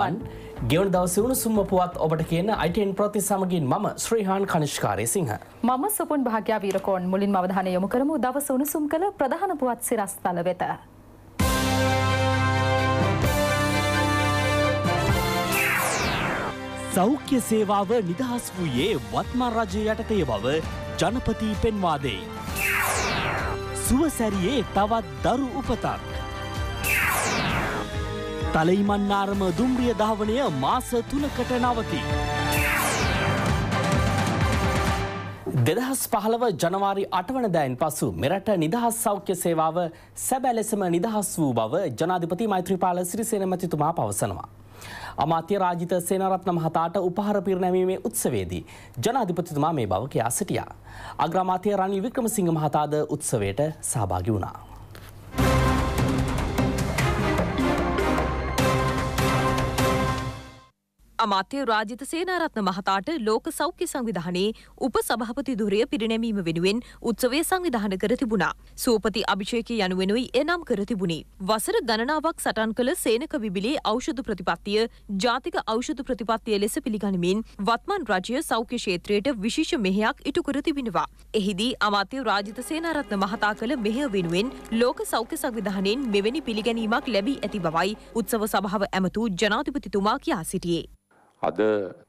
ඔබවන් ගෙවන් දවසවුණු සුම්මපුවත් ඔබට කියන අයිටන් ප්‍රති සමගින් මම ශ්‍රීහාන් කනිෂ්කාරය සිංහ මම සුපන් භාග්‍යා වීරකෝන් මුලින් අවධානය යොමු කරමු දවසවුණු සුම් කළ ප්‍රධාන පුවත් සිරස්ථල වෙත. සෞඛ්‍ය සේවාව නිදහස් වූයේ වත්මා රජය යටතය බව ජනපති පෙන්වාදේ. සුවසැරියේ තවත් දරු උපතක්. තලයිමන්නාරම දුම්රිය ධාවනය මාස තුනකට නවති. දෙදහස් පහළව ජනවාරි අටවන දෑන් පසු මෙරට නිදහස් සෞඛ්‍ය සේවාව සැබැලෙසම නිදහස් වූ බව ජනාධිපති මෛත්‍රපාල සිරිසේන මැතිතුමා පවසනවා. අමාත්‍ය රාජිත සේනරත්න මහතාට උපහාර පිරිනැමීමේ උත්සවයේදී ජනාධිපතිතුමා මේ බව කියා සිටියා. අග්‍රාමාත්‍ය රනිල් වික්‍රමසිංහ මහතාද උත්සවයට සහභාගි වුණා. අමාත්‍ය රාජිත සේනාරත්න මහතාට ලෝක සෞඛ්‍ය සංවිධානයේ උපසභාපති ධුරය පිරිනැමීම වෙනුවෙන් උත්සවය සංවිධාන කර තිබුණා. සූපති අභිෂේකය යනුවෙනුයි එනම් කර තිබුණි. වසර ගණනාවක් සටන් කළ සේනක විබිලේ ඖෂධ ප්‍රතිපත්තිය ජාතික ඖෂධ ප්‍රතිපත්තිය ලෙස පිළිගනිමින් වත්මන් රජය සෞඛ්‍ය ක්ෂේත්‍රයට විශේෂ මෙහෙයක් ඉටු කර තිබෙනවා. එහිදී අමාත්‍ය රාජිත සේනාරත්න මහතා කළ මෙහෙය වෙනුවෙන් ලෝක සෞඛ්‍ය සංවිධානයෙන් මෙවැනි පිළිගැනීමක් ලැබී ඇති බවයි උත්සව සභාව ඇමතු ජනාධිපතිතුමා කියා සිටියේ. අද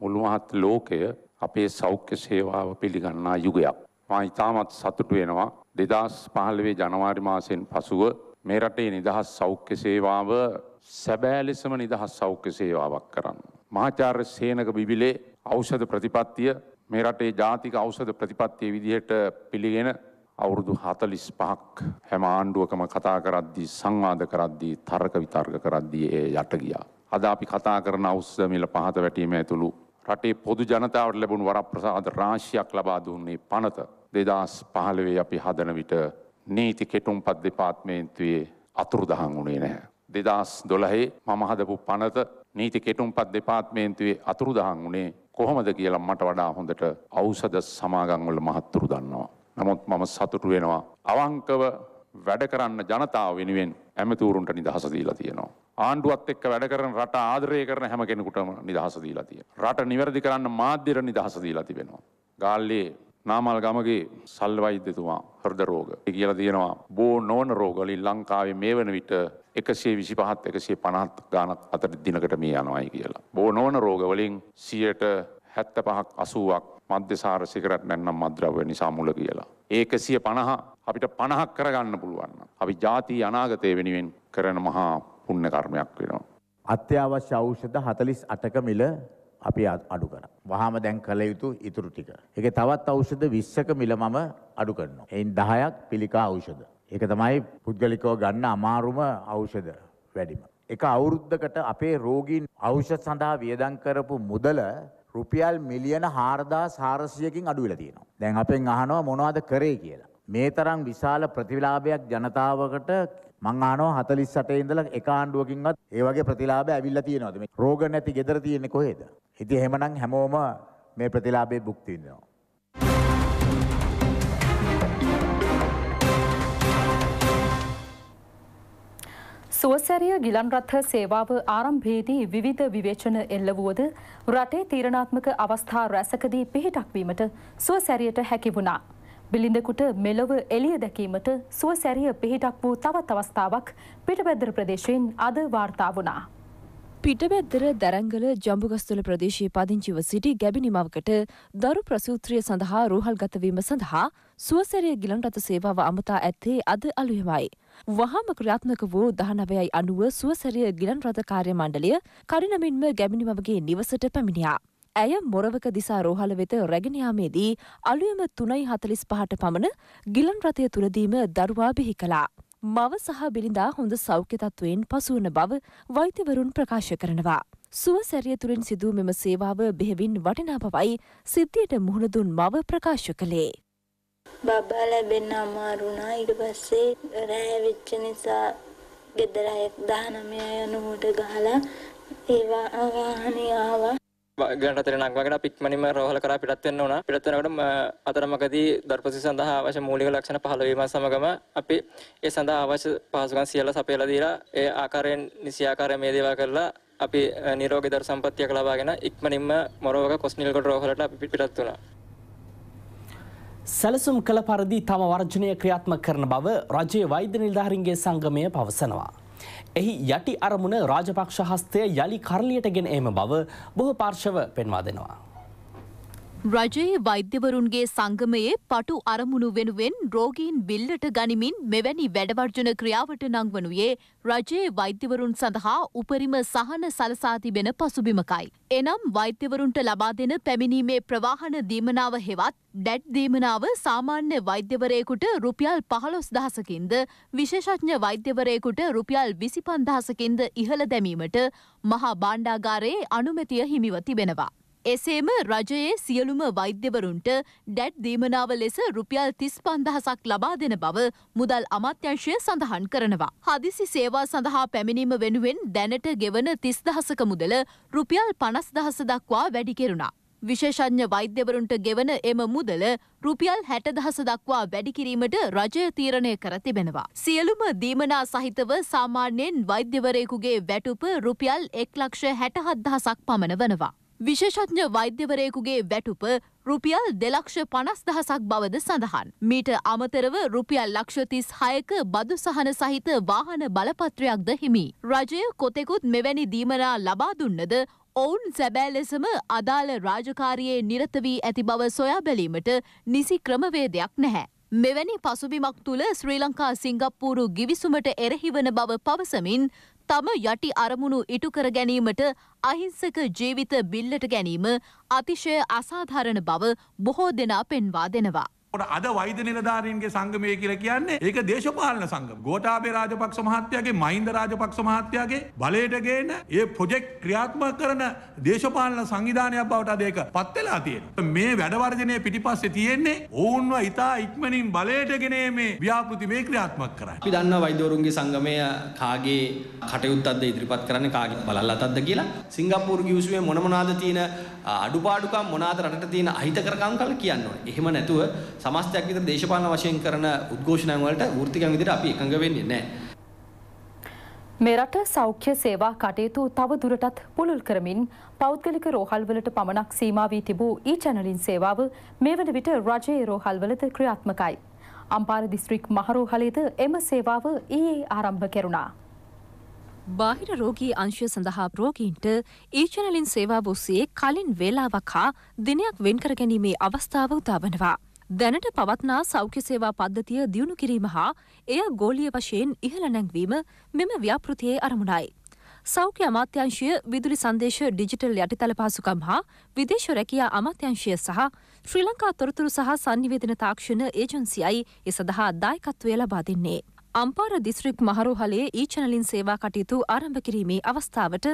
මුළුමහත් ලෝකය අපේ සෞඛ්‍ය සේවාව පිළිගන්නා යුගයක්. මා ඉතාමත් සතුටු වෙනවා දෙදස් පහළවේ ජනවාරි මාසයෙන් පසුව මේ රටේ නිදහස් සෞඛ්‍ය සේවාව සැබෑ ලෙසම නිදහස් සෞඛ්‍ය සේවාවක් කරන්න. මහාචාර්ය සේනක බිබිලේ ඖෂධ ප්‍රතිපත්තිය මේ රටේ ජාතික ඖෂධ ප්‍රතිපත්තිය විදිහට පිළිගෙන අවුරුදු 45ක් හැම ආණ්ඩුවකම කතා කරද්දී සංවාද කරද්දී තර්ක විතර්ක කරද්දී ඒ යට ගියා. අද අපි කතා කරන අවස්ස මිල පහත වැටීම ඇතුළු රටේ පොදු ජනතාවට ලැබුණු වරප්‍රසාද රාශියක් ලබා දුන්නේ පනත දෙදස් පහළවේ අපි හදන විට නීති කෙටුම්පත් දෙපාර්තමේන්තුවේ අතුරුදහන් වුණේ නැහැ. දෙදස් දොළහේ මම හදපු පනත නීති කෙටුම්පත් දෙපාර්තමේන්තුවේ අතුරුදහන් වුණේ කොහොමද කියලා මට වඩා හොඳට ඖෂධ සමාගම් වල මහත්තුරු දන්නවා. නමුත් මම සතුටු වෙනවා අවංකව වැඩ කරන්න ජනතාව වෙනුවෙන් ඇමතුරුන්ට නිදහස දීලා තියෙනවා. ආණ්ඩුවත් එක්ක වැඩ කරන රට ආදරය කරන හැම කෙනෙකුටම නිදහස දීලා තියෙනවා. රට නිවැරදි කරන්න මාධ්‍යට නිදහස දීලා තිබෙනවා. ගාල්ලේ නාමල් ගමගේ සල් වෛද්‍යතුමා හෘද රෝග කියලා තියෙනවා. බෝ නොවන රෝගවලින් ලංකාවේ මේ වන විට එකසේ විසි පහත් එකසේ පනහත් ගානක් අතර දිනකට මේ යනවායි කියලා. බෝ නොවන රෝගවලින් සියට හැත්ත පහක් අසුවක් මධ්‍යසාර සිකරට නැන්නම් මද්‍රව්‍ය නිසා මුල කියලා. ඒකසිය පණහා අපිට පණහක් කරගන්න පුළුවන්. අපි ජාති අනාගතය වෙනුවෙන් කරන මහා පුණ්‍ය කර්මයක් වෙනවා. අත්‍යවශ්‍ය ඖෂධ 48ක මිල අපි අඩු කරා. වහාම දැන් කළ යුතු ඉතුරු ටික. ඒකේ තවත් ඖෂධ 20ක මිල මම අඩු කරනවා. එයින් 10ක් පිළිකා ඖෂධ. ඒක තමයි පුද්ගලිකව ගන්න අමාරුම ඖෂධ වැඩිම. එක අවුරුද්දකට අපේ රෝගීන් ඖෂධ සඳහා වියදම් කරපු මුදල රුපියල් මිලියන 4400කින් අඩු වෙලා තියෙනවා. දැන් අපෙන් අහනවා මොනවද කරේ කියලා. මේ තරම් විශාල ප්‍රතිලාභයක් ජනතාවකට මං අහනවා 48 ඉඳලා එක ආණ්ඩුවකින්වත් ඒ වගේ ප්‍රතිලාභය ඇවිල්ලා තියෙනවද මේ රෝග නැති gedara තියෙන්නේ කොහෙද ඉතින් එහෙමනම් හැමෝම මේ ප්‍රතිලාභේ භුක්ති විඳිනවා සුවසැරිය ගිලන් රථ සේවාව ආරම්භයේදී විවිධ විවේචන එල්ල වුවද රටේ තීරණාත්මක අවස්ථා රැසකදී පිහිටක් වීමට සුවසැරියට හැකි වුණා. බිලිඳකුට මෙලොව එළිය දැකීමට සුවසැරිය පිහිටක් වූ තවත් අවස්ථාවක් පිටබැද්දර ප්‍රදේශයෙන් අද වාර්තා වුණා. පිටබැද්දර දැරංගල ජම්බුගස්තුල ප්‍රදේශයේ පදිංචිව සිටි ගැබිනි මවකට දරු ප්‍රසූත්‍රය සඳහා රූහල්ගතවීම සඳහා සුවසැරිය ගිලන් රථ සේවාව අමතා ඇත්තේ අද අලුයමයි. වහාම ක්‍රියාත්මක වූ දහනවයයි අනුව සුවසැරිය ගිලන් රථ කාර්ය මණ්ඩලය කඩිනමින්ම ගැබිනිමවගේ නිවසට පැමිණියා. ඇය මොරවක දිසා රෝහල වෙත රැගෙන යාමේදී අලුයම 3.45ට පමණ ගිලන් රථය තුලදීම දරුවා බිහි කළා. මව සහ බිලිඳා හොඳ සෞඛ්‍ය තත්වයෙන් පසු වන බව වෛද්‍යවරුන් ප්‍රකාශ කරනවා. සුව සැරිය තුළින් සිදූ මෙම සේවාව බෙහෙවින් වටිනා පවයි සිද්ධියට මුහුණ දුන් මව ප්‍රකාශ කළේ. බබා ලැබෙන්න අමාරුණා ඊට පස්සේ රෑ වෙච්ච නිසා ගෙදර අය 19 යනකොට ගහලා ඒවා වාහනේ ආවා ගණට හතරක් වගේ පික්මනින්ම රෝහල කරා පිටත් වෙන්න උනා. පිටත් වෙනකොට අතරමඟදී දර්පසි සඳහා අවශ්‍ය මූලික ලක්ෂණ 15 වීම සමගම අපි ඒ සඳහා අවශ්‍ය පහසුකම් සියල්ල සපයලා දීලා ඒ ආකාරයෙන් නිසි ආකාරයෙන් මේ දේවල් කරලා අපි නිරෝගී දර සම්පත්තියක් ලබාගෙන ඉක්මනින්ම මොරවක කොස්නිල්ගොඩ රෝහලට අපි පිටත් වුණා. සැලසුම් කළ පරිදි තම වර්ජනය ක්‍රියාත්මක කරන බව රජයේ වෛද්‍ය නිලධාරීන්ගේ සංගමය පවසනවා. එහි යටි අරමුණ රාජපක්ෂ හස්තය යළි කරලියට ගෙන ඒම බව බොහෝ පාර්ශව පෙන්වා දෙනවා. රජයේ වෛද්‍යවරුන්ගේ සංගමයේ පටු අරමුණු වෙනුවෙන් රෝගීන් බිල්ලට ගනිමින් මෙවැනි වැඩවර්ජන ක්‍රියාවට නංවනුයේ රජයේ වෛද්‍යවරුන් සඳහා උපරිම සහන සලසා තිබෙන පසුබිමකයි. එනම් වෛද්‍යවරුන්ට ලබා දෙන පැමිණීමේ ප්‍රවාහන දීමනාව හෙවත් ඩැට් දීමනාව සාමාන්‍ය වෛද්‍යවරයෙකුට රුපියල් පහළොස් දහසකින්ද විශේෂඥ වෛද්‍යවරයෙකුට රුපියල් විසිපන්දහසකින්ද ඉහළ දැමීමට මහා බාණ්ඩාගාරයේ අනුමැතිය හිමිව තිබෙනවා. එසේම රජයේ සියලුම වෛද්‍යවරුන්ට ඩැට් දීමනාව ලෙස රුපියල් තිස් පන්දහසක් ලබා දෙන බව මුදල් අමත්‍යංශය සඳහන් කරනවා. හදිසි සේවා සඳහා පැමිණීම වෙනුවෙන් දැනට ගෙවන තිස්දහසක මුදල රුපියල් පනස්දහස දක්වා වැඩි කෙරුණා. විශේෂඥ වෛද්‍යවරුන්ට ගෙවන එම මුදල රුපියල් හැටදහස දක්වා වැඩිකිරීමට රජය තීරණය කර තිබෙනවා. සියලුම දීමනා සහිතව සාමාන්‍යයෙන් වෛද්‍යවරයෙකුගේ වැටුප රුපියල් එක් ලක්ෂ හැටහත්දහසක් පමණ වනවා. විශේෂඥ වෛද්‍යවරයෙකුගේ වැටුප රුපියල් දෙලක්ෂ පනස් දහසක් බවද සඳහන්. මීට අමතරව රුපියල් ලක්ෂතිස් හයක බදු සහන සහිත වාහන බලපත්‍රයක්ද හිමි. රජය කොතෙකුත් මෙවැනි දීමනා ලබා දුන්නද ඔවුන් සැබෑ ලෙසම අදාළ රාජකාරයේ නිරත වී ඇති බව සොයා බැලීමට නිසි ක්‍රමවේදයක් නැහැ. මෙවැනි පසුබිමක් තුළ ශ්‍රී ලංකා සිංගප්පූරු ගිවිසුමට එරහිවන බව පවසමින් තම යටි අරමුණු ඉටු කර ගැනීමට අහිංසක ජීවිත බිල්ලට ගැනීම අතිශය අසාධාරණ බව බොහෝ දෙනා පෙන්වා දෙනවා. ට අද වෛද නිලධාරීන්ගේ සංගමය කියල කියන්නේ ඒක දේශපාලන සංගම ගෝටාබේ රාජපක් සමහත්‍යයාගේ මහින්ද රාජපක් සමහත්‍යයාගේ බලයටගේන ඒ පොජෙක්් ක්‍රියාත්ම කරන දේශපාලන සංවිධානයක් බවට දේක පත්වෙලා තියෙන මේ වැඩවර්ජනය පිටිපස්ස තියෙන්නේ ඔවුන්ව ඉතා ඉක්මනින් බලයටගෙන මේ ව්‍යාපෘති මේ ක්‍රියාත්මක් කර අපි දන්න වෛදෝරුන්ගේ සංගමය කාගේ කටයුත්තද ඉදිරිපත් කරන්න කාගේ බලල්ලතත්ද කියලා සිංගප්පූර් ගියසුවේ මොනමනාද තියෙන අඩුපාඩුකම් මොනවාද රටට තියෙන අහිතකරකම් කල් කියන්න ඕනේ. එහෙම නැතුව සමස්තයක් විතර දේශපාලන වශයෙන් කරන උද්ඝෝෂණයන් වලට වෘත්තිකයන් විදිහට අපි එකඟ වෙන්නේ නැහැ. මෙරට සෞඛ්‍ය සේවා කටයුතු තව දුරටත් පුළුල් කරමින් පෞද්ගලික රෝහල්වලට පමණක් සීමා වී තිබූ ඊ චැනලින් සේවාව මේ වන විට රජයේ රෝහල්වලද ක්‍රියාත්මකයි. අම්පාර දිස්ත්‍රික් මහරෝහලේද එම සේවාව ඊයේ ආරම්භ කෙරුණා. බාහිර රෝගී අංශය සඳහා රෝගීන්ට ඊචනලින් සේවා බොස්සියේ කලින් වේලාවක් හා දිනයක් වෙන්කර ගැනීමේ අවස්ථාව උදාවනවා. දැනට පවත්නා සෞඛ්‍ය සේවා පද්ධතිය දියුණු කිරීම හා එය ගෝලිය වශයෙන් ඉහළ නැංවීම මෙම ව්‍යාපෘතියේ අරමුණයි. සෞඛ්‍ය අමාත්‍යංශය විදුලි සංදේශ ඩිජිටල් යටිතල පහසුකම් හා විදේශ රැකියා අමාත්‍යංශය සහ ශ්‍රී ලංකා තොරතුරු සහ සංනිවේදන තාක්ෂණ ඒජන්සියයි එ සඳහා දායකත්වය ලබා දෙන්නේ. අම්පාර දිස්ත්‍රික් මහරුහලේ ඊචනලින් සේවා කටයුතු ආරම්භ කිරීමේ අවස්ථාවට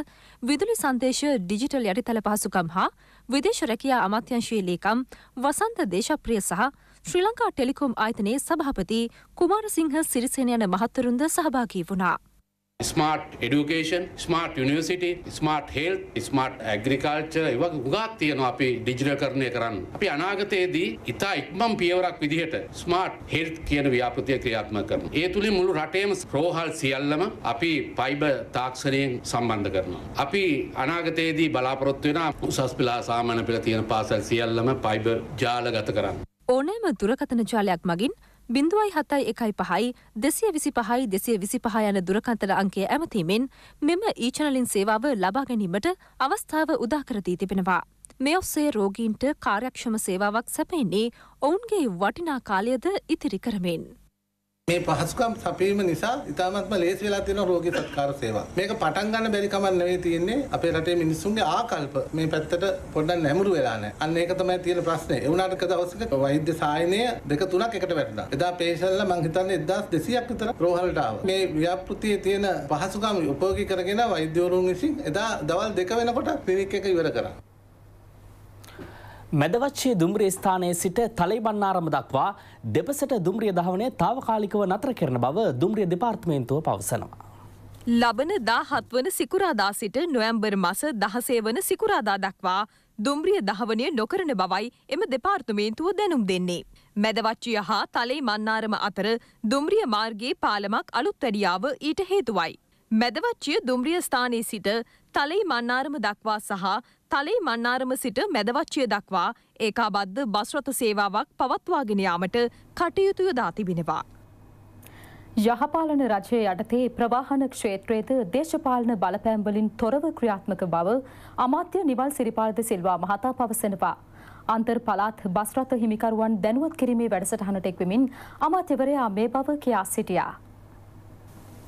විදුලි සංදේශ ඩිජිටල් යටිතල පහසුකම් හා විදේශ රැකියා අමාත්‍යංශයේ ලේකම් වසන්ත දේශප්‍රිය සහ ශ්‍රී ලංකා ටෙලිකොම් ආයතනයේ සභාපති කුමාරසිංහ සිරිසේන යන මහත්වරුන්ද සහභාගී වුණා. ස්මාර්ට් එඩුකේෂන් ස්මාර්ට් නිවසිටි ස්මාර්ට් හෙල් ස්මාර්ට් ඇග්‍රිකාල්චර එවක් ගාක් තියෙන අපි ඩිජිල කරණය කරන්න. අපි අනාගතයේදී ඉතා ඉක්මම් පියවරක් විදිහට ස්මාර්ට් හෙල් කියන ව්‍යාපතිය ක්‍රියාත්ම කරන. ඒ තුළින් මුළු රටේම ප්‍රෝහල් සියල්ලම අපි පයිබ තාක්ෂණයෙන් සම්බන්ධ කරනවා. අපි අනාගතයේදී බලාපොරොත්තු වෙන උසස් පෙලා සාමාන්‍ය පෙළ තියෙන පාසල් සියල්ලම පයිබ ජාලගත කරන්න. ඕනෑම දුරකතන ජාලයක් මගින් බිඳුවයි හතයි එකයි පහයි දෙසිය විසි පහයි දෙසිය විසි පහ යන දුරකන්තර අංකය ඇමතීමෙන් මෙම ඊචනලින් සේවාව ලබා ගැනීමට අවස්ථාව උදාකරදී තිබෙනවා. මේ ඔස්සේ රෝගීන්ට කාර්යක්ෂම සේවාවක් සැපෙන්නේ ඔවුන්ගේ වටිනා කාලයද ඉතිරි කරමින්. මේ පහසුකම් සපීම නිසා ඉතාමත්ම ලේසි වෙලා තියෙන රෝගී සත්කාර සේවා. මේක පටන් ගන්න බැරි කමක් නෙවෙයි තියෙන්නේ අපේ රටේ මිනිස්සුන්ගේ ආකල්ප මේ පැත්තට පොඩ්ඩක් නැඹුරු වෙලා නැහැ. අන්න ඒක තමයි තියෙන ප්‍රශ්නේ. ඒ වුණාට කදවසක වෛද්‍ය සායනය දෙක තුනක් එකට වැටුණා. එදා පේෂන්ලා මං හිතන්නේ 1200ක් විතර රෝහලට ආවා. මේ ව්‍යාපෘතියේ තියෙන පහසුකම් උපයෝගී කරගෙන වෛද්‍යවරුන් විසින් එදා දවල් දෙක වෙනකොට ක්ලිනික් එක ඉවර කරා. මැදවච්චේ දුම්රිය ස්ථානයේ සිට තලයිබන්නාරම දක්වා දෙපසට දුම්රිය දහවනේ තාවකාලිකව නතර කරන බව දුම්රිය දෙපාර්තමේන්තුව පවසනවා. ලබන දාහත් වන සිකුරාදා සිට නොයම්බර් මස දහසේ වන සිකුරාදා දක්වා දුම්රිය දහවනය නොකරන බවයි එම දෙපාර්තමේන්තුව දැනුම් දෙන්නේ. මැදවච්චිය හා තලේ මන්නාරම අතර දුම්රිය මාර්ගයේ පාලමක් අලුත්තැඩියාව ඊට හේතුවයි. මැදවච්චිය දුම්රිය ස්ථානයේ සිට තලයි මන්නාරම දක්වා සහ තලේ මන්නාරම සිට මැදවච්චය දක්වා ඒකාබද්ධ බස්රථ සේවාවක් පවත්වාගෙන යාමට කටයුතු යොදා තිබෙනවා. යහපාලන රජය යටතේ ප්‍රවාහන ක්ෂේත්‍රයේද දේශපාලන බලපෑම්වලින් තොරව ක්‍රියාත්මක බව අමාත්‍ය නිවල් සිරිපාලද සිල්වා මහතා පවසනවා. අන්තර් පළාත් බස්රථ හිමිකරුවන් දැනුවත් කිරීමේ වැඩසටහනට එක්වෙමින් අමාත්‍යවරයා මේ බව කියා සිටියා.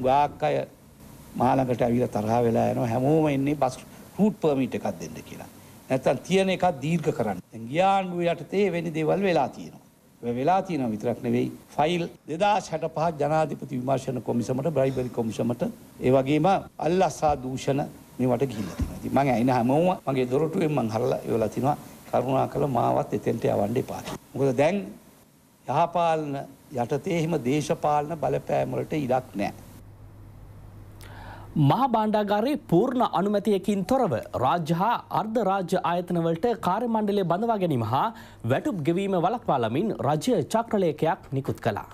ගාක් අය මාළඟට ඇවිල තරහ වෙලා යනවා හැමෝම ඉන්නේ බස් රූට් පර්මිට් එකක් දෙන්න කියලා. නැත්තම් තියෙන එකක් දීර්ඝ කරන්න. දැන් ගියාණ්ඩුව යටතේ වෙන දේවල් වෙලා තියෙනවා. වෙලා තියෙනවා විතරක් නෙවෙයි. ෆයිල් 2065 ජනාධිපති විමර්ශන කොමිසමට බ්‍රයිබරි කොමිසමට ඒ වගේම අල්ලාසා දූෂණ මේවට ගිහිල්ලා තියෙනවා. ඉතින් මම ඇයින හැමෝම මගේ දොරටුවෙන් මං හරලා ඒවලා තිනවා කරුණාකර මාවත් එතෙන්ට යවන්න එපා. මොකද දැන් යහපාලන යටතේ එහෙම දේශපාලන බලපෑම් වලට ඉඩක් නැහැ. මහා බණ්ඩාගාරයේ පූර්ණ අනුමැතියකින් තොරව රාජ්‍ය හා අර්ධ රාජ්‍ය ආයතනවලට කාර්යමණ්ඩලය බඳවා ගැනීම හා වැටුප් ගෙවීම වලක්වාලමින් රජය චක්‍රලේඛයක් නිකුත් කළා.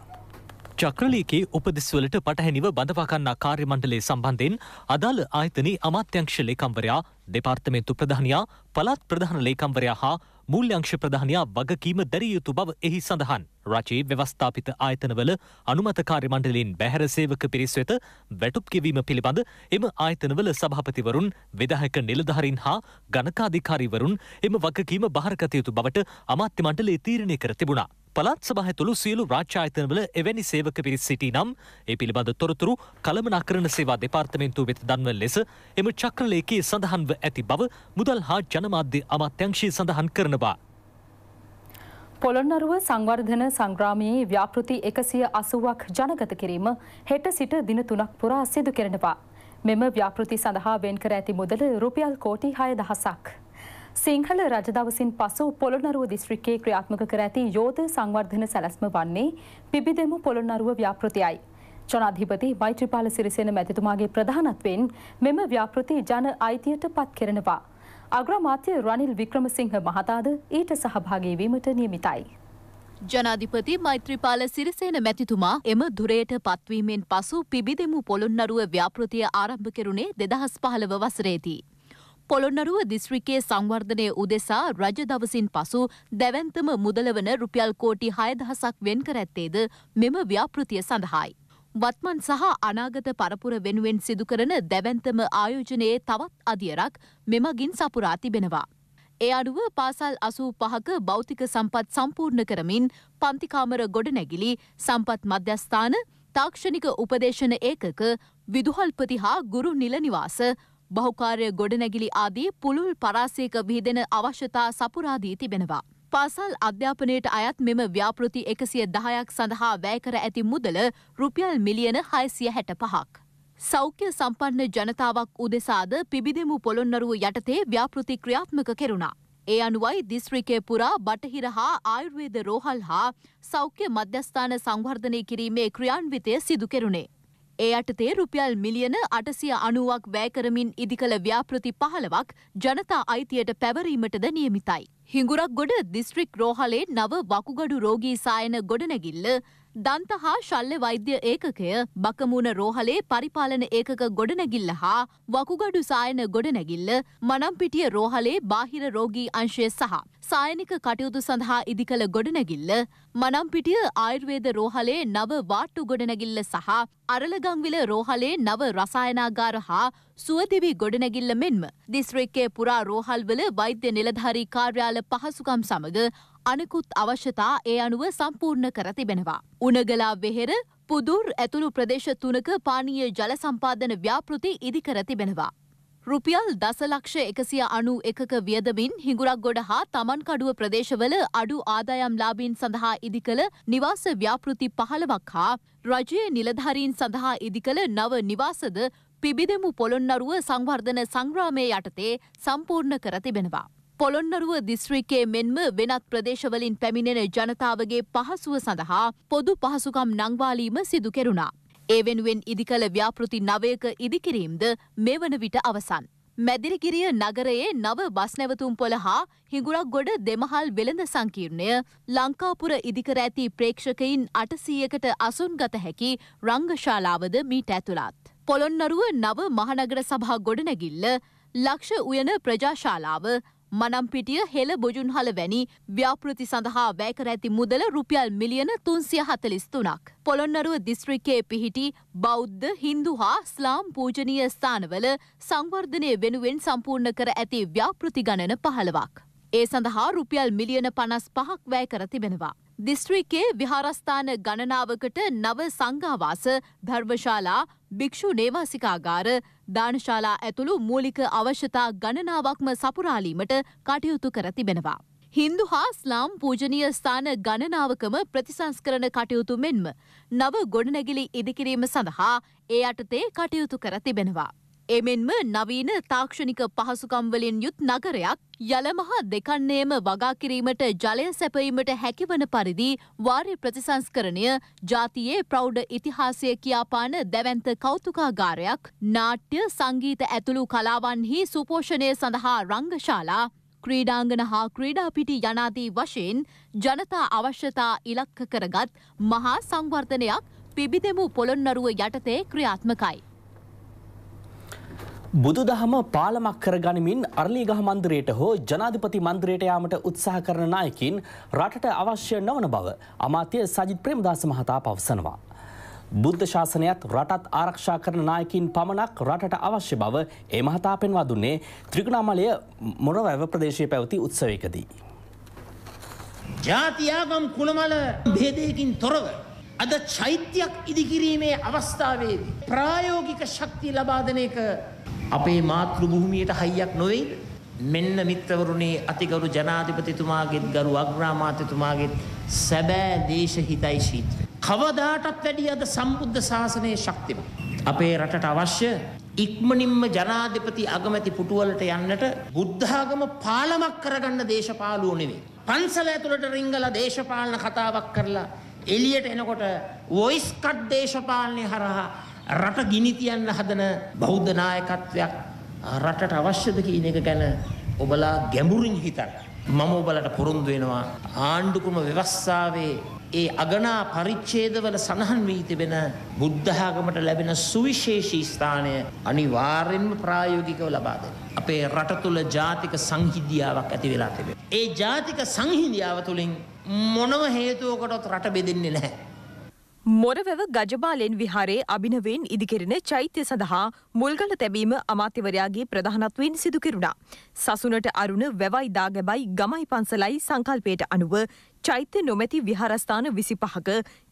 චක්‍රලේකේ උපදෙස්වලට පටහැනිව බඳවාගන්නා කාර්යමණ්ඩලය සම්බන්ධයෙන් අදාළ ආයතනයේ අමාත්‍යංශ ලේකම්වරයා දෙපාර්තමේන්තු ප්‍රධානයා පළාත් ප්‍රධාන ලේකම්වරයා හා මුල්්‍යංශ ප්‍රධානයා වගකීම දැරිය යුතු බව එහි සඳහන්. රජයේ ව්‍යවස්ථාපිත ආයතනවල අනුමතකාරි මණ්ඩලින් බැහැර සේවක පිරිස් වෙත වැටුප් කිවීම පිළිබඳ එම ආයතනවල සභාපතිවරුන් විදායක නිලධාරීන් හා ගණකාධිකාරීවරුන් එම වගකීම බාරගත යුතු බවට අමාත්‍ය මණ්ඩලයේ තීරණය කර තිබුණා. පළත් සභහ තුළු සියලු රාචායතනවල එවැනි සේවක පිරිස් සිටි නම් ඒ පිළිබඳ තොරතුරු කළමනාකරන සේවා දෙපාර්තමෙන්තුව වෙත දන්වන ලෙස එම චක්‍රලේකයේ සඳහන්ව ඇති බව මුදල් හා ජනමාධ්‍ය අමාත්‍යංශය සඳහන් කරනවා. පොළොන්නරුව සංවර්ධන සංග්‍රාමයේ ව්‍යාපෘති එකසිය අසුවක් ජනගත කිරීම හෙට සිට දින තුනක් පුරා සිදු කරනවා. මෙම ව්‍යාපෘති සඳහා වෙන් කර ඇති මුදල රුපියල් කෝටි හය දහසක්. සිංහල රජදවසින් පසු පොළොනරුව දිස්ත්‍රික්කේ ක්‍රියාත්මක කර ඇති යෝධ සංවර්ධන සැලැස්ම වන්නේ පිබිදෙමු පොළොනරුව ව්‍යාපෘතියයි. ජනාධිපති මෛත්‍රීපාල සිරිසේන මැතිතුමාගේ ප්‍රධානත්වෙන් මෙම ව්‍යාපෘති ජන අයිතියට පත් කරනවා. අග්‍රමාත්‍ය රනිල් වික්‍රමසිංහ මහතාද ඊට සහභාගී වීමට නියමිතයි. ජනාධිපති මෛත්‍රීපාල සිරිසේන මැතිතුමා එම දුරයට පත්වීමෙන් පසු පිබිදෙමු පොළොන්නරුව ව්‍යාපෘතිය ආරම්භ කෙරුණේ දෙදහස් පහළව වසරේදී. පොළොන්නරුව දිස්ත්‍රිකයේ සංවර්ධනය උදෙසා රජ දවසින් පසු දැවන්තම මුදලවන රුපියල් කෝටි හයදහසක් වෙන් කර ඇත්තේද මෙම ව්‍යාපෘතිය සඳහායි. වත්මන් සහ අනාගත පරපුර වෙනුවෙන් සිදුකරන දැවන්තම ආයෝජනයේ තවත් අදියරක් මෙමගින් සපුරා තිබෙනවා. ඒ අනුව පාසල් අසූ පහක බෞතික සම්පත් සම්පූර්ණ කරමින් පන්තිකාමර ගොඩනැගිලි සම්පත් මධ්‍යස්ථාන තාක්ෂණික උපදේශන ඒකක විදුහල්පති හා ගුරු නිලනිවාස බහුකාර්ය ගොඩනැගිලි ආදී පුළුල් පරාසයක විහිදෙන අවශ්‍යතා සපුරා දී තිබෙනවා. පාසල් අධ්‍යාපනයට අයත් මෙම ව්‍යාපෘති එකසිය දහයක් සඳහා වැෑකර ඇති මුදල රුපියල් මිලියන හයසිය හැට පහක්. සෞඛ්‍ය සම්පන්න ජනතාවක් උදෙසාද පිබිදෙමු පොළොන්නරුව යටතේ ව්‍යාපෘති ක්‍රියාත්මක කෙරුණා. ඒ අනුවයි දිස්ත්‍රිකය පුරා බටහිර හා ආයුර්වේද රෝහල් හා සෞඛ්‍ය මධ්‍යස්ථාන සංවර්ධනය කිරීමේ ක්‍රියාන්විතය සිදු කෙරුණේ. ඒ යටතේ රුපියල් මිලියන අටසිය අනුවක් වැෑකරමින් ඉදිකළ ව්‍යාපෘති පහළවක් ජනතා අයිතියට පැවරීමටද නියමිතයි. හිඟුරක් ගොඩ දිස්ත්‍රික් රෝහලේ නව වකුගඩු රෝගී සායන ගොඩනැගිල්ල දන්ත හා ශල්්‍ය වෛද්‍ය ඒකකය බකමුණ රෝහලේ පරිපාලන ඒකක ගොඩනැගිල්ල හා වකුගඩු සායන ගොඩනැගිල්ල මනම්පිටිය රෝහලේ බාහිර රෝගී අංශය සහ. සායනික කටයුතු සඳහා ඉදිකළ ගොඩනැගිල්ල මනම්පිටිය ආයර්වේද රෝහලේ නව වාට්ටු ගොඩනැගිල්ල සහ අරලගංවිල රෝහලේ නව රසායනාගාර හා සුවතිවි ගොඩනැගිල්ල මෙන්ම දිස්ත්‍රික්කේ පුරා රෝහල්වල වෛද්‍ය නිලධාරී කාර්යාල පහසුකම් සමඟ අනෙකුත් අවශ්‍යතා ඒ අනුව සම්පූර්ණ කර තිබෙනවා. උනගලා වෙහෙර පුදුර් ඇතුළු ප්‍රදේශ තුනක පානීය ජල සම්පාදන ව්‍යාපෘති ඉදිකර තිබෙනවා. රුපියල් දසලක්ෂ එකසිය අනු එකක වියදමින් හිඟුරක් ගොඩ හා තමන්කඩුව ප්‍රදේශවල අඩු ආදායම් ලාබීන් සඳහා ඉදි කළ නිවාස ව්‍යාපෘති පහළවක් හා රජයේ නිලධාරීන් සඳහා ඉදි කළ නව නිවාසද පිබිදමු පොළොන්නරුව සංවර්ධන සංග්‍රාමය යටතේ සම්පූර්ණ කර තිබෙනවා. පොළොන්නරුව දිස්ත්‍රිකයේ මෙන්ම වෙනත් ප්‍රදේශවලින් පැමිණෙන ජනතාවගේ පහසුව සඳහා පොදු පහසුකම් නංවාලීම සිදු කෙරුණා. ඒ වෙනුවෙන් ඉදිකළ ව්‍යාපෘති නවයක ඉදිකිරීම්ද මෙවන විට අවසන්. මැදිරිකිරිය නගරයේ නව බස් නැවතුම් පොළ හා හිඟුරක් ගොඩ දෙමහල් වෙළඳ සංකීර්ණය ලංකාපුර ඉදිකර ඇති ප්‍රේක්ෂකයින් අටසීයකට අසුන්ගත හැකි රංගශාලාවද මීට ඇතුළත්. පොළොන්නරුව නව මහනගර සභා ගොඩනැගිල්ල ලක්ෂ උයන ප්‍රජාශාලාව මනම්පිටිය හෙළ බොජුන්හල වැනි ව්‍යාපෘති සඳහා වැෑකර ඇති මුදල රුපියල් මිලියන තුන්සිය හතලිස් තුනක්. පොළොන්නරුව දිස්ත්‍රිකයේ පිහිටි බෞද්ධ හින්දු හා ස්ලාම් පූජනීය ස්ථානවල සංවර්ධනය වෙනුවෙන් සම්පූර්ණ කර ඇති ව්‍යාපෘති ගණන පහළවක්. ඒ සඳහා රුපියල් මිලියන පනස් පහක් වැෑකර තිබෙනවා. දිස්ත්‍රික්කයේ විහාරස්ථාන ගණනාවකට නව සංඝාවාස ධර්මශාලා භික්‍ෂු නේවාසිකාගාර දානශාලා ඇතුළු මූලික අවශ්‍යතා ගණනාවක්ම සපුරාලීමට කටයුතු කර තිබෙනවා. හින්දු හා ස්ලාම් පූජනීය ස්ථාන ගණනාවකම ප්‍රතිසංස්කරණ කටයුතු මෙන්ම නව ගොඩනැගිලි ඉදිකිරීම සඳහා ඒ අටතේ කටයුතු කර තිබෙනවා. එමෙන්ම නවීන තාක්ෂණික පහසුකම්වලින් යුත් නගරයක් යළමහා දෙකන්නේම වගාකිරීමට ජලය සැපීමට හැකිවන පරිදි වාර්ය ප්‍රතිසංස්කරණය ජාතියේ ප්‍රෞඩ ඉතිහාසය කියාපාන දැවන්ත කෞතුකාගාරයක් නාට්‍ය සංගීත ඇතුළු කලාවන්හි සුපෝෂණය සඳහා රංගශාලා ක්‍රීඩාංගන හා ක්‍රීඩාපිටි යනාදී වශයෙන් ජනතා අවශ්‍යතා ඉලක්ක කරගත් මහා සංවර්ධනයක් පිබිදෙමු පොළොන්නරුව යටතේ ක්‍රියාත්මකයි. බුදුදහම පාලමක් කරගනිමින් අරලිගහ මන්දිරයට හෝ ජනාධිපති මන්දිරයට යාමට උත්සාහ කරන නායකින් රටට අවශ්‍ය නොවන බව අමාත්‍ය සජිත් ප්‍රේමදාස මහතා පවසනවා. බුද්ධ ශාසනයත් රටත් ආරක්ෂා කරන නායකින් පමණක් රටට අවශ්‍ය බව ඒ මහතා පෙන්වා දුන්නේ ත්‍රිකුණාමලය මොරවැව ප්‍රදේශයේ පැවති උත්සවයකදී. ජාතියාගම් කුණමල භේදයකින් තොරව අද චෛත්‍යයක් ඉදිකිරීමේ අවස්ථාවේදී ප්‍රායෝගික ශක්තිය ලබා දෙන එක අපේ මාතෘ භූමියට හයියක් නොවේද? මෙන්න මිත්‍රවරුනේ අතිගරු ජනාධිපතිතුමාගේත් ගරු අග්‍රාමාත්‍යතුමාගේත් සැබෑ දේශහිතයි ශීත්‍ර. කවදාටත් වැඩිය අද සම්බුද්ධ ශාසනයේ ශක්තිමත්. අපේ රටට අවශ්‍ය ඉක්මනින්ම ජනාධිපති අගමැති පුටුවලට යන්නට බුද්ධාගම පාලමක් කරගන්න දේශපාලුව නෙවෙයි. පන්සල ඇතුළට රිංගලා දේශපාලන කතාවක් කරලා එළියට එනකොට වොයිස් කට් දේශපාලනය හරහා රට ගිනි තියන්න හදන බෞද්ධ නායකත්වයක් රටට අවශ්‍යද කියන එක ගැන ඔබලා ගැඹුරින් හිතන්න. මම ඔබලට පොරොන්දු වෙනවා ආණ්ඩුක්‍රම ව්‍යවස්ථාවේ ඒ අගනා පරිච්ඡේදවල සඳහන් වී තිබෙන බුද්ධඝමට ලැබෙන සුවිශේෂී ස්ථානය අනිවාර්යෙන්ම ප්‍රායෝගිකව ලබා දෙන්න. අපේ රට තුල ජාතික සංහිඳියාවක් ඇති වෙලා තිබෙනවා. ඒ ජාතික සංහිඳියාව තුලින් මොනම හේතුවකටවත් රට බෙදෙන්නේ නැහැ. මොරවැව ගජබාලෙන් විහාරේ අභිනවෙන් ඉදිකෙරෙන චෛත්‍ය සඳහා මුල්ගල තැබීම අමාත්‍යවරයාගේ ප්‍රධානත්වයෙන් සිදුකෙරුණා. සසුනට අරුණ වැවයිදා ගැබයි ගමයි පන්සලයි සංකල්පයට අනුව චෛත්‍ය නොමැති විහාරස්ථාන විසි පහක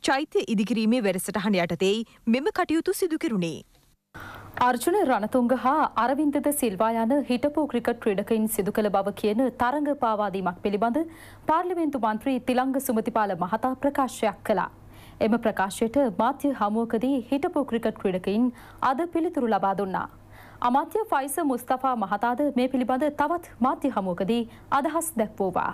චෛත්‍ය ඉදිකිරීමේ වැඩසටහන යටතෙයි මෙම කටයුතු සිදුකෙරුණේ. අර්ජුන රණතුංග හා අරවින්දද සිල්වා යන හිටපු ක්‍රිකට් ක්‍රීඩකයින් සිදු කළ බව කියන තරඟ පාවාදීමක් පිළිබඳ පාර්ලිමේන්තු මන්ත්‍රී තිලංග සුමතිපාල මහතා ප්‍රකාශයක් කළා. එම ප්‍රකාශයට මාධ්‍ය හමුවකදී හිටපු ක්‍රිකට් ක්‍රීඩකයින් අද පිළිතුරු ලබා දුන්නා. අමාත්‍ය ෆයිස මුස්තෆා මහතාද මේ පිළිබඳ තවත් මාධ්‍ය හමුවකදී අදහස් දැක්වූවා.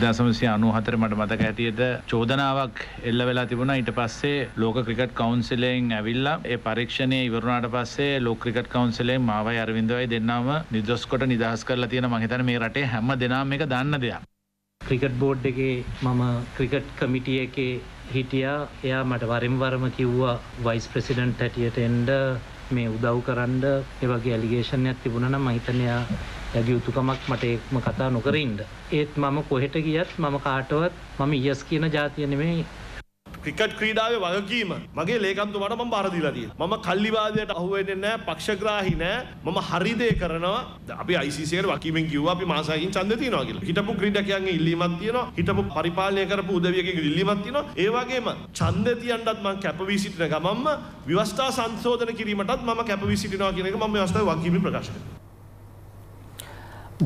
දසමසිය අනුහතර මට මතක ඇතියට චෝදනාවක් එල්ල වෙලා තිබුණා ඊට පස්සේ ලෝක ක්‍රිකට් කවන්සිලෙන් ඇවිල්ලා ඒ පරීක්ෂණය ඉවරුණාට පස්සේ ලෝක ක්‍රිකට් කවන්සිලේ මාවයි අරවින්දවයි දෙන්නම නිදොස්කොට නිදහස් කරලා තියෙන මං හිතන්නේ මේ රටේ හැම දෙනාම එක දන්න දෙයක්. ක්‍රිකට් බෝඩ් එකේ මම ක්‍රිකට් කමිටිය එකේ හිටියා එයා මට වරම් වරම කිව්වා වයිස් ප්‍රසිඩන්ට් හැටියට එන්ඩ මේ උදව් කරන්න ඒවගේ ඇලිගේෂණයක් තිබුණන මහිතනයා යගේ යුතුකමක් මට එක්ම කතා නොකරින්ට. ඒත් මම කොහෙට ගියත් මම කාටවත් මම ඉයස් කියන ජාතියනෙමේ ක්‍රිකට් ක්‍රීඩාවේ වගකීම මගේ ලේකම්තුමාට මම බාර දීලා තියෙනවා. මම කල්ලිවාදයට අහු වෙන්නේ නැහැ, පක්ෂග්‍රාහී නැහැ. මම හරි දේ කරනවා. අපි ICC එකට වකීමෙන් කිව්වා අපි මාසයකින් ඡන්දේ තියනවා කියලා. හිටපු ක්‍රීඩකයන්ගේ ඉල්ලීමක් තියෙනවා. හිටපු පරිපාලනය කරපු උදවියකගේ ඉල්ලීමක් තියෙනවා. ඒ වගේම ඡන්දේ තියන්නත් මම කැපවී සිටින ගමන්ම විවස්ථා සංශෝධන කිරීමටත් මම කැපවී සිටිනවා කියන එක මම මේ අවස්ථාවේ වගකීමෙන් ප්‍රකාශ කරනවා.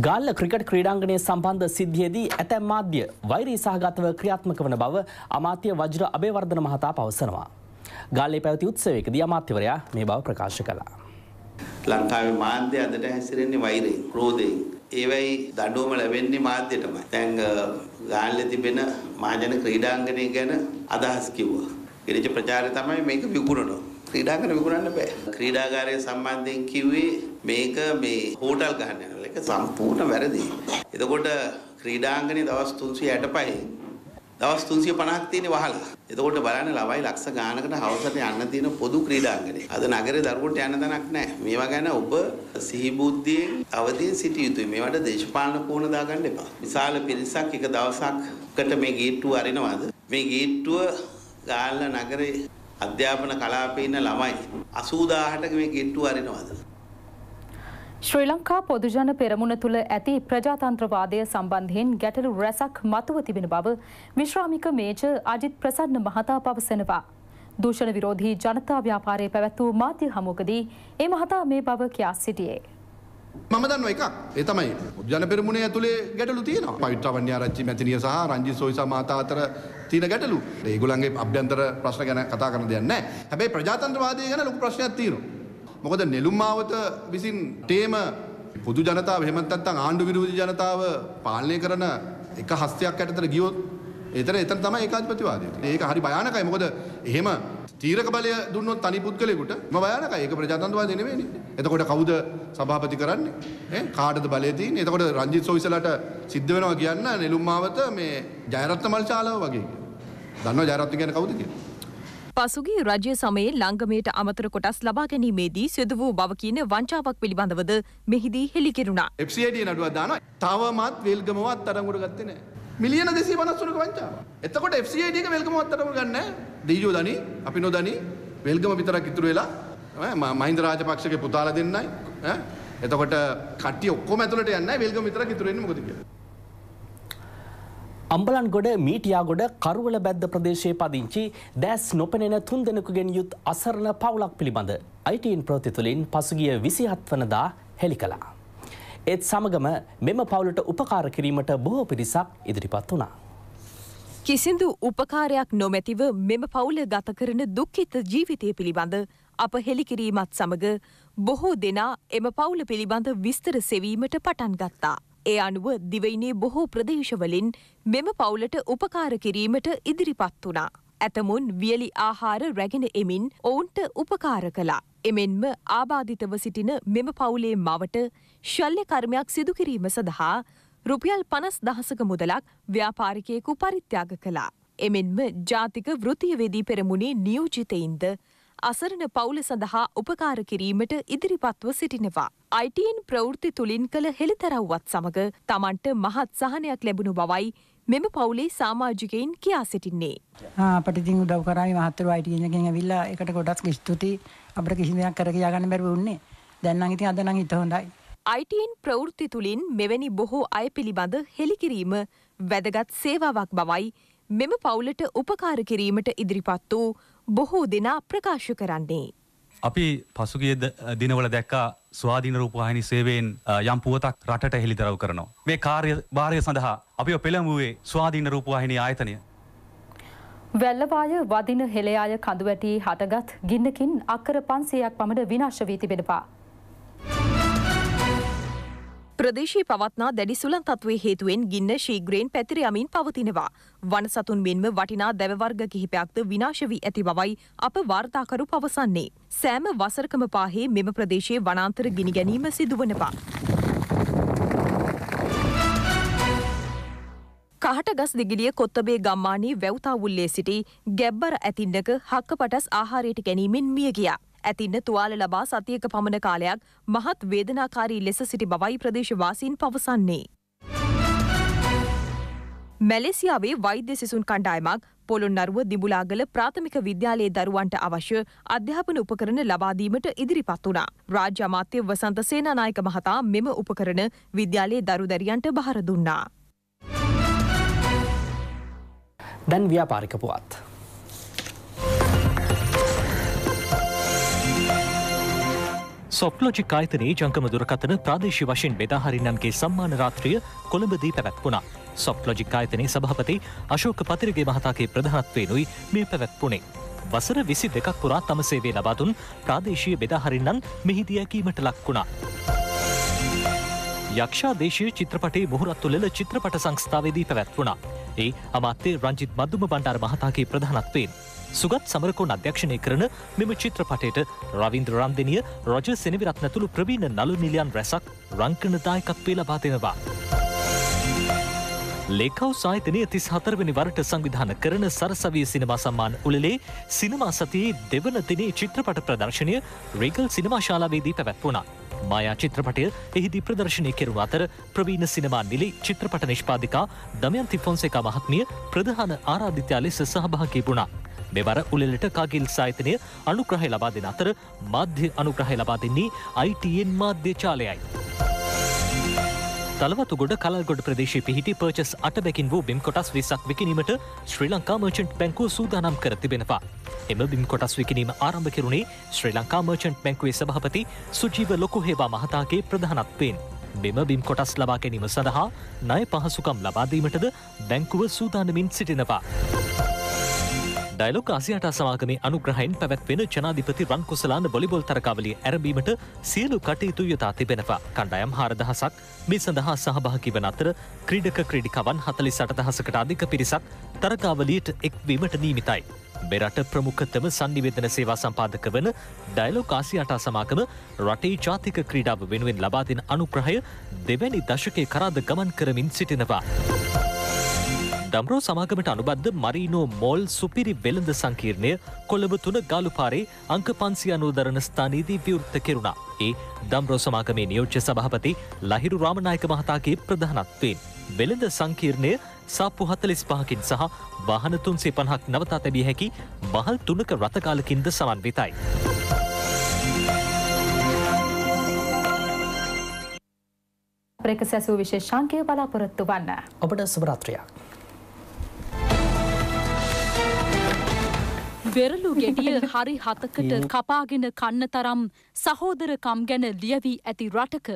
ගල්ල ක්‍රිකට් ක්‍රීඩාංගණය සම්බන්ධ සිද්ධියේදී ඇතැම් මාධ්‍ය වෛරී සහගතව ක්‍රියාත්මක වන බව අමාත්‍ය වජ්‍ර අබේවර්ධන මහතා පවසනවා. ගාල්ලේ පැවති උත්සවයකදී අමාත්‍යවරයා මේ බව ප්‍රකාශ කළා. ලංකාවේ මාධ්‍ය අදට හැසිරෙන්නේ වෛරයෙන්, ක්‍රෝධයෙන්. ඒවයි දඬුවම ලැබෙන්නේ මාධ්‍යටමයි. දැන් ගාල්ලේ තිබෙන මහජන ක්‍රීඩාංගණය ගැන අදහස් කිව්වා. ඊට ප්‍රචාරය තමයි මේක විකුණනවා. ක්‍රීඩාංගණ විකුණන්න බෑ. ක්‍රීඩාගාරය සම්බන්ධයෙන් කිව්වේ මේක මේ හෝටල් ගහන්න ඒක සම්පූර්ණ වැරදි. එතකොට ක්‍රීඩාංගනේ දවස් 365 දවස් 350ක් තියෙන වහලා. එතකොට බලන්න ළමයි ලක්ෂ ගානකට හවසට යන්න තියෙන පොදු ක්‍රීඩාංගනේ. අද නගරේ දරුවන්ට යන්න තැනක් නැහැ. මේවා ගැන ඔබ සිහිබුද්ධියෙන් අවදීන් සිටිය යුතුයි. මේවට දේශපාලන කෝණ දාගන්න එපා. විශාල පිරිසක් එක දවසක්කට මේ ගේට්ටුව අරිනවද? මේ ගේට්ටුව ගාල්ල නගරේ අධ්‍යාපන කලාපේ ඉන්න ළමයි 80000ට මේ ගේට්ටුව අරිනවද? ශ්‍රී ලංකා පොදුජන පෙරමුණ තුළ ඇති ප්‍රජාතන්ත්‍රවාදය සම්බන්ධයෙන් ගැටලු රැසක් මතුව තිබෙන බව විශ්‍රාමික මේජ අජිත් ප්‍රසන්න මහතා පවසනවා. දූෂණ විරෝධී ජනතා ව්‍යාපාරය පැවැත් වූ මාධ්‍ය හමුකදී ඒ මහතා මේ බව කියා සිටියේ. මම දන්න එකක් ඒ තමයි ජන පෙරමුණේ ඇතුලේ ගැටලු තියෙනවා පවිත්‍රවන්‍ය ආරච්චි මැතිණිය සහ රංජිත් සෝයිසා මාතා අතර තියෙන ගැටලු ඒගොල්ලන්ගේ අභ්‍යන්තර ප්‍රශ්න ගැන කතා කරන්න දෙයක් නැහැ හැබැයි ප්‍රජාතන්ත්‍රවාදය ගැන ලොකු ප්‍රශ්නයක් තියෙනවා මොකද නෙළුම් මාවත විසින් තේම පොදු ජනතාව එහෙමත් නැත්නම් ආණ්ඩු විරෝධී ජනතාව පාලනය කරන එක හස්තයක් යටතට ගියොත් එතන එතන තමයි ඒකාධිපතිවාදය. ඒක හරි භයානකයි. මොකද එහෙම තීරක බලය දුන්නොත් අනි පුද්ගලයෙකුට ම භයානකයි. ඒක ප්‍රජාතන්ත්‍රවාදය නෙවෙයිනේ. එතකොට කවුද සභාපති කරන්නේ? ඈ කාටද බලය තියෙන්නේ? එතකොට රංජිත් සෝයිසලාට සිද්ධ වෙනවා කියන්න නෙළුම් මාවත මේ ජයරත්න මල්චාලව වගේ. දන්නව ජයරත්න කියන්නේ කවුද කියලා? පසුගේ රජය සමයේ ලංගමයට අමතර කොටස් ලබා ගැනීමේදී සිදු වූ බව කියන වංචාවක් පිළිබඳවද මෙහිදී හෙළිකෙරුණා. එෆ්සිඩිය නඩුවක් දානවා. තවමත් වෙල්ගමවත් තරඟට ගත්තේ නැහැ. මිලියන 253ක වංචාව. එතකොට FCID එක වෙල්ගමවත් තරඟට ගන්න නැහැ. දීජෝ දනි, අපි නොදනි වෙල්ගම විතරක් ඉතුරු වෙලා මහින්ද රාජපක්ෂගේ පුතාලා දෙන්නයි. එතකොට කට්ටිය ඔක්කොම ඇතුළට යන්නේ නැහැ. වෙල්ගම විතරක් ඉතුරු වෙන්නේ මොකද කියලා. අම්බලන්ගොඩ මීටියාගොඩ කරුවල බැද්ද ප්‍රදේශයේ පදිංචි දැස් නොපෙනෙන තුන් දෙනෙකුගෙන් යුත් අසරණ පවුලක් පිළිබඳ අයිටන් ප්‍රති තුළින් පසුගිය විසිහත් වනදා හෙළි කළා. ඒත් සමගම මෙම පවුලට උපකාර කිරීමට බොහෝ පිරිසක් ඉදිරිපත් වුණා. කිසිදු උපකාරයක් නොමැතිව මෙම පවුල ගත කරන දුක්ඛිත ජීවිතය පිළිබඳ අප හෙළිකිරීමත් සමඟ බොහෝ දෙනා එම පවුල පිළිබඳ විස්තර සෙවීමට පටන් ගත්තා. ඒ අනුව දිවයිනේ බොහෝ ප්‍රදේශවලින් මෙම පවුලට උපකාර කිරීමට ඉදිරිපත් වුණා. ඇතමුන් වියලි ආහාර රැගෙන එමින් ඔවුන්ට උපකාර කළා. එමෙන්ම ආබාධිතව සිටින මෙම පවුලේ මවට ශල්්‍ය කර්මයක් සිදුකිරීම සඳහා රුපියල් පනස් දහසක මුදලක් ව්‍යාපාරිකයෙකු පරිත්‍යාග කළා. එමෙන්ම ජාතික වෘතියවෙදී පෙරමුණේ නියෝජිතයින්ද අසරණ පවුල සඳහා උපකාර කිරීමට ඉදිරිපත්ව සිටිනවා. අයිටීන් ප්‍රවෘත්ති තුළින් කළ හෙළිතරව්වත් සමඟ තමන්ට මහත් සහනයක් ලැබුණු බවයි මෙම පවුලේ සාමාජිකයින් කියා සිටින්නේ. පටිතින් උදව් කරායි මහත්තරු අයිටගෙනගෙන විල්ලා එකට ගොඩක් ස්තුති අපට කිසි දෙයක් කර කියාගන්න බැරව උන්නේ දැන්නම් ඉතින් අද නම් හිත හොඳයි. අයිටීන් ප්‍රවෘත්ති තුළින් මෙවැනි බොහෝ අය පිළිබඳ හෙළිකිරීම වැදගත් සේවාවක් බවයි මෙම පවුලට උපකාර කිරීමට ඉදිරිපත් වූ බොහෝ දෙනා ප්‍රකාශ කරන්නේ. අපි පසුගිය දිනවල දැක්කා ස්වාධීන රූපවාහිනි සේවයෙන් යම් පුවතක් රටට හෙළිදරව් කරනවා. මේ කාර්ය භාරය සඳහා අපි පෙළඹුවේ ස්වාධීන රූපවාහිනී ආයතනය. වැල්ලවාය වදින හෙළයාය කඳුවැටී හටගත් ගින්නකින් අක්කර පන්සයක් පමණ විනාශ වී තිබෙනවා. ප්‍රදේශයේ පවත්නා දැඩි සුළං තත්ත්වයේ හේතුවෙන් ගින්න ශීඝ්‍රයෙන් පැතිර යමින් පවතිනවා. වන සතුන් මෙන්ම වටිනා දැව වර්ග කිහිපයක්ද විනාශ වී ඇති බවයි අප වාර්තාකරු පවසන්නේ. සෑම වසරකම පාහේ මෙම ප්‍රදේශයේ වනාන්තර ගිනි ගැනීම සිදුවනවා. කහට ගස් දිගිලිය කොත්තබේ ගම්මානී වැව්තාවුල්ලේ සිටි ගැබ්බර ඇතින්නක හක්කපටස් ආහාරයට ගැනීමෙන් මිය ගියා. ඇතින්න තුවාල ලබා සතියක පමණ කාලයක් මහත් වේදනාකාරී ලෙස සිටි බවයි ප්‍රදේශවාසීන් පවසන්නේ. මැලෙසියාවේ වෛද්‍ය සිසුන් කණ්ඩායමක් පොළොන්නරුව දිඹුලාගල ප්‍රාථමික විද්‍යාලයේ දරුවන්ට අවශ්‍ය අධ්‍යාපන උපකරණ ලබාදීමට ඉදිරිපත් වුණා. රාජ්‍ය අමාත්‍ය වසන්ත සේනානායක මහතා මෙම උපකරණ විද්‍යාලයේ දරු දැරියන්ට බහර දුන්නා. දැන් ව්‍යාපාරික පුවත්. සොට්ලොජික් අයතනයේ ජංගම දුරකතන ප්‍රදේශ වශයෙන් බෙදාහරින්නන්ගේ සම්මාන රාත්‍රිය කොළඹදී පැවැත්වුණා. සොප්ලොජික් අයතනයේ සභහපති අශෝක පතිරගේ මහතාගේ ප්‍රධානත්වයනුයි මේ පැවැත්වුණේ. වසර විසි දෙකක් පුරා තම සේවේ ලබාතුන් ප්‍රාදේශය බෙදාහරින්නන් මෙහිදියකීමට ලක් වුණා. යක්ෂා දේශය චිත්‍රපටේ මුහරත් තුළල චිත්‍රපට සංස්ථාවේදී පැවැත්වුණා. ඒ අමාත්‍යය රංජිත් මධදුම බණ්ඩාර මහතාගේ ප්‍රධානත්වයෙන්. සුගත් සමරකෝන් අධ්‍යක්ෂණය කරන මෙම චිත්‍රපටයට රවින්ද්‍ර රන්දිනිය රජ සෙනවිරත්නැතුළු ප්‍රවීණ නළු නිලියන් රැසක් රංකනදායකත්වේ ලබා දෙනවා. ලේකව් සාහිතනය තිස් හතරවනි වරට සංවිධාන කරන සරසවිය සිනමා සම්මාන් උළලේ සිනමා සතියේ දෙවන දිනේ චිත්‍රපට ප්‍රදර්ශනය රේගල් සිනමා ශාලාවේදී පැවැත්වුණා. මායා චිත්‍රපටය එහිදී ප්‍රදර්ශනය කෙරුණ අතර ප්‍රවීණ සිනමා නිලි චිත්‍රපට නිෂ්පාදිකා දමයන්ති ෆොන්සේකා මහත්මිය ප්‍රධාන ආරාධිතයා ලෙස සහභාගී වුණා. මෙවර උළෙලට කගිල් සාහිතනය අනුග්‍රහය ලබා දෙන අතර මධ්‍ය අනුග්‍රහය ලබා දෙන්නේ අයිටයෙන් මාධ්‍යචාලයයි. තලවතුගොඩ කල්ගොඩ ප්‍රදේශ පිහිටි පර්චස් අට බැකින් වූ බිම් කොටස් විසක් විකිනීමට ශ්‍රී ලංකා මර්චන්ට් බැංකු සූදානම් කර තිබෙනවා. එම බිම් කොටස් විකිනීම ආරම්භ කෙරුණේ ශ්‍රී ලංකා මර්චන්ට් බැංකුවේ සභහපති සුජීව ලොකුහේවා මහතාගේ ප්‍රධානත්වයෙන්. මෙම බිම් කොටස් ලබා ගැනීම සඳහා නය පහසුකම් ලබාදීමටද බැංකුව සූදානමින් සිටිනවා. ඩයිලොක් ආසියාට අසමාගමේ අනුග්‍රහයෙන් පැවැත්වෙන ජනාධිපති රන් කුසලාන බොලිබොල් තරකාවලිය ඇරඹීමට සියලු කටයුතු යොතා තිබෙනවා. කණ්ඩායම් හාරදහසක් මේ සඳහා සහභාගී වන අතර ක්‍රීඩක ක්‍රඩිකවන් හතලි සටදහසකට අධික පිරිසක් තරකාවලියට එක්වීමට නීමිතයි. මෙරට ප්‍රමුඛතම සංනිවේදන සේවා සම්පාදක වන ඩයිලොක් ආසියාට අසමාගම රටේ ජාතික ක්‍රීඩාව වෙනුවෙන් ලබාදෙන අනුග්‍රහය දෙවැනි දශකය කරාද ගමන් කරමින් සිටිනවා. දම්රෝ සමාගමට අනුබද්ධ මරීනෝ මෝල් සුපිරි වෙළඳ සංකීර්ණය කොළඹ තුන ගාලුපාරේ අංක පන්සි අනුදරණ ස්ථානීදී විවෘත්ත කෙරුණා. ඒ දම්රෝ සමාගමේ නියෝච්ච සභහපති ලහිරු රාමණයක මහතාගේ ප්‍රධානත්වයෙන්. වෙළඳ සංකීර්ණය සාප්පු හතලිස් පහකින් සහ වාහන තුන්සේ පණහක් නවතා තැබිය හැකි මහල් තුනක රථකාලකින්ද සමන්විතයි. ප්‍රේක සැසූ විශේෂංකය බලාපොරොත්තු වන්න. ඔබට සුභරාත්‍රයක්. වෙරළු ගෙඩිය හරි හතකට කපාගෙන කන්න තරම් සහෝදරකම් ගැන ලියවී ඇති රටක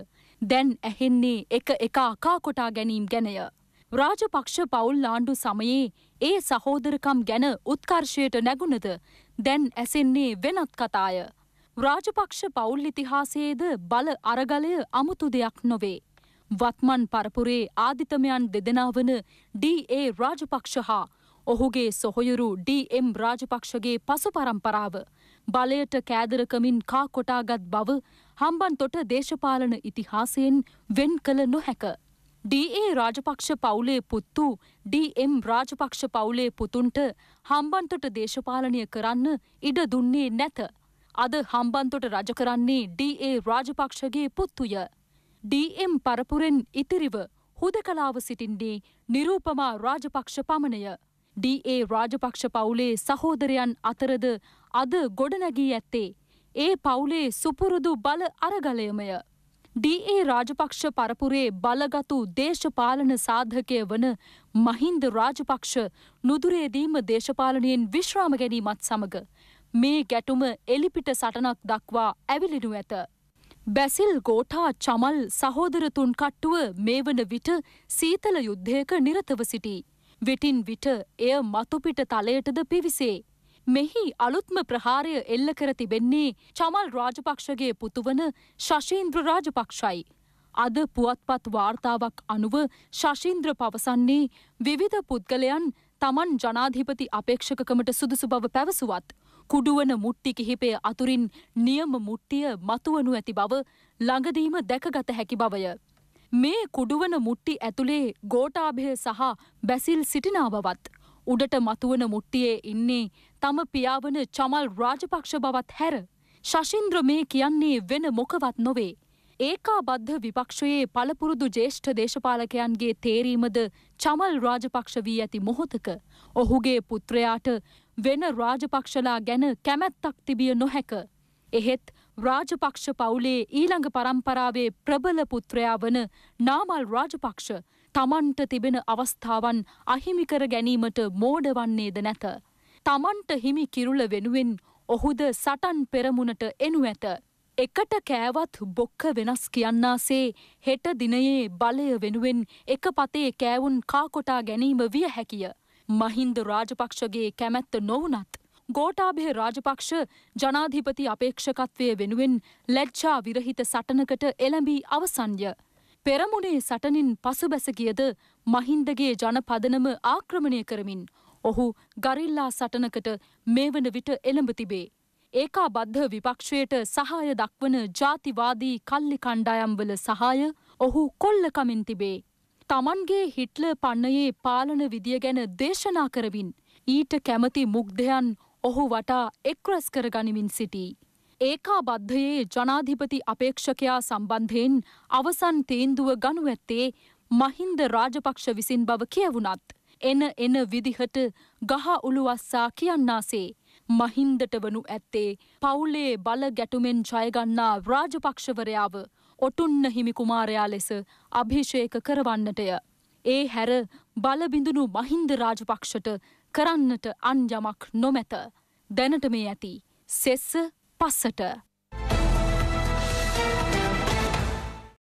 දැන් ඇහෙන්නේ එක එක අකාකොටා ගැනීම් ගැනය. රාජපක්ෂ පවුල් ආණ්ඩු සමයේ ඒ සහෝදරකම් ගැන උත්කර්ෂයට නැගුණද දැන් ඇසෙන්නේ වෙනත් කතාය. රාජපක්ෂ පවුල් ඉතිහාසයේද බල අරගලය අමුතු දෙයක් නොවේ. වත්මන් පරපුරේ ආධිතමයන් දෙදෙනා වන ඩඒ රාජපක්ෂ හා ඔහුගේ සොහොයුරු ඩම් රාජපක්ෂගේ පසු පරම්පරාව බලයට කෑදරකමින් කා කොටාගත් බව හම්බන් තොට දේශපාලන ඉතිහාසයෙන් වෙන් කළ නොහැක. ඩඒ රාජපක්ෂ පවුලේ පුත්තු ඩම් රාජපක්ෂ පවුලේ පුතුන්ට හම්බන්තොට දේශපාලනය කරන්න ඉඩ දුන්නේ නැත. අද හම්බන්තොට රජ කරන්නේ ඩඒ රාජපක්ෂගේ පුත්තුය. ඩම් පරපුරෙන් ඉතිරිව හුද කලාව සිටින්නේ නිරූපමා රාජපක්ෂ පමණය. ඩඒ රාජපක්ෂ පවුලේ සහෝදරයන් අතරද අද ගොඩනැගී ඇත්තේ. ඒ පවුලේ සුපුරුදු බල අරගලයමය. ඩඒ රාජපක්ෂ පරපුරේ බලගතු දේශපාලන සාධකය වන මහින්ද රාජපක්ෂ නුදුරේදීම දේශපාලනයෙන් විශ්‍රාම ගැනීමත් සමඟ. මේ ගැටුම එලිපිට සටනක් දක්වා ඇවිලිනු ඇත. බැසිල් ගෝටා චමල් සහෝදරතුන් කට්ටුව මේ වන විට සීතල යුද්ධයක නිරතව සිටී. වෙටින් විට එය මතුපිට තලයටද පිවිසේ. මෙහි අලුත්ම ප්‍රහාරය එල්ල කර තිබෙන්නේ චමල් රාජපක්ෂගේ පුතුවන ශශීන්ද්‍ර රාජපක්ෂයි. අද පුවත්පත් වාර්තාවක් අනුව ශශීන්ද්‍ර පවසන්නේ විවිධ පුද්ගලයන් තමන් ජනාධිපති අපේක්ෂකකමට සුදුසු බව පැවසුවත්. කුඩුවන මුට්ටි කිහිපය අතුරින් නියම මුට්ටිය මතුවනු ඇති බව ළඟදීම දැකගත හැකි බවය. මේ කුඩුවන මුට්ටි ඇතුළේ ගෝටාභය සහ බැසිල් සිටිනා බවත් උඩට මතුවන මුට්ටියේ ඉන්නේ තම පියාවන චමල් රාජපක්ෂ බවත් හැර ශෂින්ද්‍ර මේ කියන්නේ වෙන මොකවත් නොවේ. ඒකාබද්ධ විපක්ෂයේ පළපුරුදු ජේෂ්ඨ දේශපාලකයන්ගේ තේරීමද චමල් රාජපක්ෂ වී ඇති මොහොතක ඔහුගේ පුත්‍රයාට වෙන රාජපක්ෂලා ගැන කැමැත්තක් තිබිය නොහැක. එහෙත් රාජපක්ෂ පවුලේ ඊළඟ පරම්පරාවේ ප්‍රබල පුත්‍රයා වන නාමල් රාජපක්ෂ තමන්ට තිබෙන අවස්ථාවන් අහිමිකර ගැනීමට මෝඩවන්නේද නැත. තමන්ට හිමි කිරුල වෙනුවෙන් ඔහුද සටන් පෙරමුණට එනු ඇත. එකට කෑවත් බොක්ක වෙනස් කියන්නාසේ හෙට දිනයේ බලය වෙනුවෙන් එක පතේ කෑවුන් කාකොටා ගැනීම විය හැකිය. මහින්ද රාජපක්ෂගේ කැමැත්ත නොවනත් ගෝටාභය රාජපක්ෂ ජනාධිපති අපේක්ෂකත්වය වෙනුවෙන් ලැජ්ජා විරහිත සටනකට එළඹී අවසන්ය. පෙරමුණේ සටනින් පසුබැසගියද මහින්දගේ ජනපදනම ආක්‍රමණය කරමින් ඔහු ගරිල්ලා සටනකට මේ වන විට එළඹ තිබේ. ඒකා බද්ධ විපක්ෂයට සහාය දක්වන ජාතිවාදී කල්ලි කණ්ඩායම්වල සහාය ඔහු කොල්ලකමින් තිබේ. තමන්ගේ හිට්ල පන්නයේ පාලන විදිය ගැන දේශනා කරවින් ඊට කැමති මුක්දයන් ඔහු වටා එක්රැස් කරගනිමින් සිටී. ඒකාබද්ධයේ ජනාධිපති අපේක්ෂකයා සම්බන්ධයෙන් අවසන් තේන්දුව ගනු ඇත්තේ මහින්ද රාජපක්ෂ විසින් බව කියවුණත්. එන එන විදිහට ගහ උළුවස්සා කියන්නාසේ. මහින්දට වනු ඇත්තේ පවුලේ බල ගැටුමෙන් ජයගන්නා රාජපක්ෂවරයාව ඔටුන්න හිමි කුමාරයා ලෙස අභිෂේක කරවන්නටය. ඒ හැර බලබිඳුණු මහින්ද රාජපක්ෂට කරන්නට අන්යමක් නොමැත දැනට මේ ඇති සෙස්ස පස්සට